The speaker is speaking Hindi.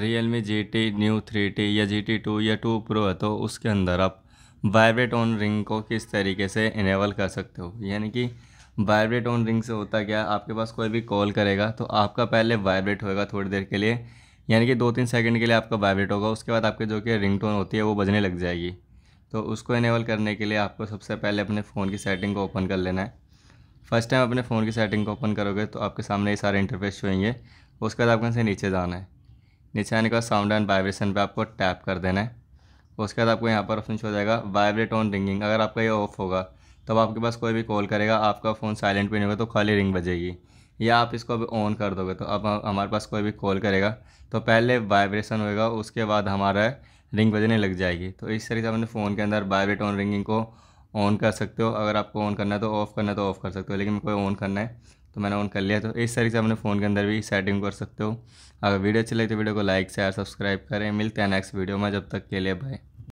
real Realme G T neo three T या जी टी टू या टू प्रो है तो उसके अंदर आप वाइब्रेट ऑन रिंग को किस तरीके से इनेबल कर सकते हो यानी कि वाइब्रेट ऑन रिंग से होता क्या है आपके पास कोई भी कॉल करेगा तो आपका पहले वाइब्रेट होएगा थोड़ी देर के लिए यानी कि दो तीन सेकंड के लिए आपका वाइब्रेट होगा उसके बाद आपके जो कि रिंग टोन होती है वो बजने लग जाएगी तो उसको इनेबल करने के लिए आपको सबसे पहले अपने फ़ोन की सेटिंग को ओपन कर लेना है फर्स्ट टाइम अपने फ़ोन की सेटिंग को ओपन करोगे तो आपके सामने ये सारे इंटरफेस छोएंगे उसके बाद आपको से नीचे जाना है नीचे आने के बाद साउंड एंड वाइब्रेशन पे आपको टैप कर देना है उसके बाद आपको यहाँ पर ऑप्शन शो हो जाएगा वाइब्रेट ऑन रिंगिंग अगर आपका ये ऑफ होगा तब आपके पास कोई भी कॉल करेगा आपका फ़ोन साइलेंट पे नहीं होगा तो खाली रिंग बजेगी या आप इसको अभी ऑन कर दोगे तो अब हमारे पास कोई भी कॉल करेगा तो पहले वाइब्रेशन होएगा उसके बाद हमारा रिंग बजने लग जाएगी तो इस तरीके से अपने फ़ोन के अंदर वाइब्रेट ऑन रिंगिंग को ऑन कर सकते हो अगर आपको ऑन करना है तो ऑफ़ करना है तो ऑफ़ कर सकते हो लेकिन कोई ऑन करना है तो मैंने ऑन कर लिया तो इस तरीके से अपने फ़ोन के अंदर भी सेटिंग कर सकते हो अगर वीडियो अच्छी लगी तो वीडियो को लाइक शेयर सब्सक्राइब करें मिलते हैं नेक्स्ट वीडियो में जब तक के लिए बाय